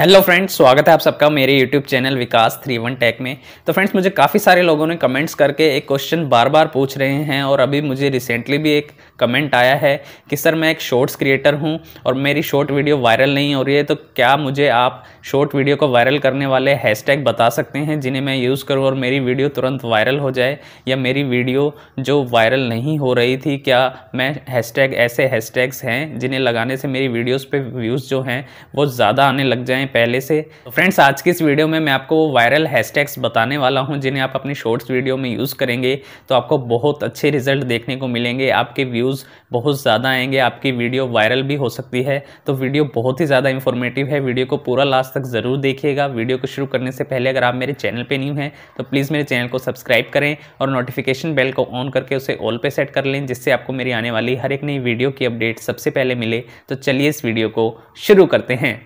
hello friends स्वागत है आप सबका मेरे YouTube channel Vikas three one tech में तो फ्रेंड्स मुझे काफ़ी सारे लोगों ने कमेंट्स करके एक क्वेश्चन बार बार पूछ रहे हैं और अभी मुझे रिसेंटली भी एक कमेंट आया है कि सर मैं एक शॉर्ट्स क्रिएटर हूं और मेरी शॉर्ट वीडियो वायरल नहीं हो रही है तो क्या मुझे आप शॉर्ट वीडियो को वायरल करने वाले हैशटैग बता सकते हैं जिन्हें मैं यूज़ करूँ और मेरी वीडियो तुरंत वायरल हो जाए या मेरी वीडियो जो वायरल नहीं हो रही थी क्या मैं हैशटैग ऐसे हैशटैग्स हैं जिन्हें लगाने से मेरी वीडियोज़ पर व्यूज़ जो हैं वो ज़्यादा आने लग जाएँ पहले से तो, तो फ्रेंड्स आज की इस वीडियो में मैं आपको वायरल हैशटैग्स बताने वाला हूं जिन्हें आप अपनी शॉर्ट्स वीडियो में यूज़ करेंगे तो आपको बहुत अच्छे रिजल्ट देखने को मिलेंगे आपके व्यूज़ बहुत ज़्यादा आएंगे आपकी वीडियो वायरल भी हो सकती है तो वीडियो बहुत ही ज़्यादा इन्फॉर्मेटिव है वीडियो को पूरा लास्ट तक ज़रूर देखिएगा वीडियो को शुरू करने से पहले अगर आप मेरे चैनल पर न्यू हैं तो प्लीज़ मेरे चैनल को सब्सक्राइब करें और नोटिफिकेशन बेल को ऑन करके उसे ऑल पे सेट कर लें जिससे आपको मेरी आने वाली हर एक नई वीडियो की अपडेट सबसे पहले मिले तो चलिए इस वीडियो को शुरू करते हैं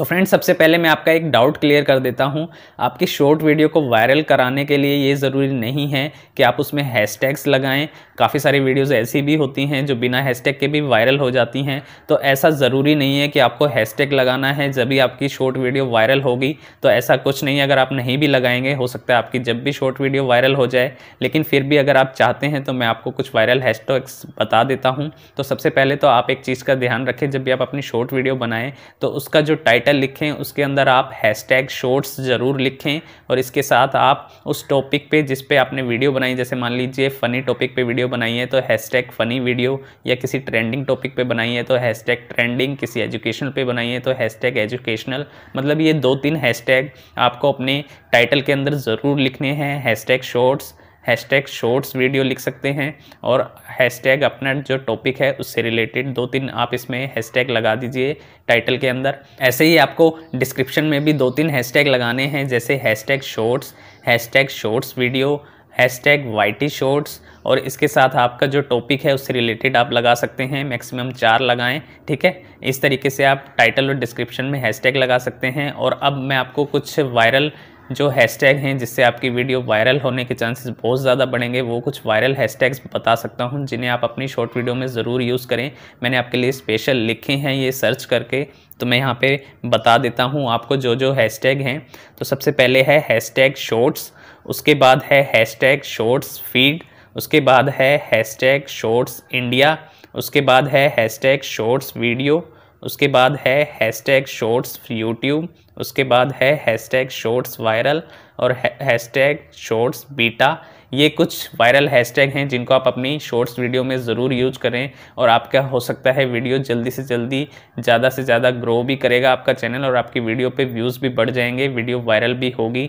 तो फ्रेंड्स सबसे पहले मैं आपका एक डाउट क्लियर कर देता हूँ आपकी शॉर्ट वीडियो को वायरल कराने के लिए ये ज़रूरी नहीं है कि आप उसमें हैशटैग्स लगाएं काफ़ी सारी वीडियोस ऐसी भी होती हैं जो बिना हैशटैग के भी वायरल हो जाती हैं तो ऐसा ज़रूरी नहीं है कि आपको हैशटैग लगाना है जब भी आपकी शॉर्ट वीडियो वायरल होगी तो ऐसा कुछ नहीं अगर आप नहीं भी लगाएंगे हो सकता है आपकी जब भी शॉर्ट वीडियो वायरल हो जाए लेकिन फिर भी अगर आप चाहते हैं तो मैं आपको कुछ वायरल हैशटैग्स बता देता हूँ तो सबसे पहले तो आप एक चीज़ का ध्यान रखें जब भी आप अपनी शॉर्ट वीडियो बनाएँ तो उसका जो टाइटल टाइटल लिखें उसके अंदर आप हैशटैग शॉर्ट्स ज़रूर लिखें और इसके साथ आप उस टॉपिक पे जिस पे आपने वीडियो बनाई जैसे मान लीजिए फ़नी टॉपिक पे वीडियो बनाई है तो हैशटैग फ़नी वीडियो या किसी ट्रेंडिंग टॉपिक पे बनाई है तो हैशटैग ट्रेंडिंग किसी एजुकेशनल पे बनाई है तो हैशटैग एजुकेशनल मतलब ये दो तीन हैशटैग आपको अपने टाइटल के अंदर ज़रूर लिखने हैं hashtag shorts hash tag shorts video लिख सकते हैं और हैश टैग अपना जो टॉपिक है उससे रिलेटेड दो तीन आप इसमें हैश टैग लगा दीजिए टाइटल के अंदर ऐसे ही आपको डिस्क्रिप्शन में भी दो तीन हैश टैग लगाने हैं जैसे hash tag shorts hash tag shorts video hash tag Y T shorts और इसके साथ आपका जो टॉपिक है उससे रिलेटेड आप लगा सकते हैं मैक्सिमम चार लगाएं ठीक है इस तरीके से आप टाइटल और डिस्क्रिप्शन में हैशटैग लगा सकते हैं और अब मैं आपको कुछ वायरल जो हैशटैग हैं जिससे आपकी वीडियो वायरल होने के चांसेस बहुत ज़्यादा बढ़ेंगे वो कुछ वायरल हैशटैग्स बता सकता हूँ जिन्हें आप अपनी शॉर्ट वीडियो में ज़रूर यूज़ करें मैंने आपके लिए स्पेशल लिखे हैं ये सर्च करके तो मैं यहाँ पे बता देता हूँ आपको जो जो हैशटैग हैं तो सबसे पहले है हैशटैग शॉर्ट्स उसके बाद है हैशटैग शॉर्ट्स फीड उसके बाद है हैशटैग शॉर्ट्स इंडिया उसके बाद है हैशटैग शॉर्ट्स वीडियो उसके बाद है हैशटैग शॉर्ट्स यूट्यूब उसके बाद है हैशटैग शॉर्ट्स वायरल और हैशटैग शॉर्ट्स बीटा ये कुछ वायरल हैशटैग हैं जिनको आप अपनी शॉर्ट्स वीडियो में ज़रूर यूज करें और आपका हो सकता है वीडियो जल्दी से जल्दी ज़्यादा से ज़्यादा ग्रो भी करेगा आपका चैनल और आपकी वीडियो पे व्यूज़ भी बढ़ जाएंगे वीडियो वायरल भी होगी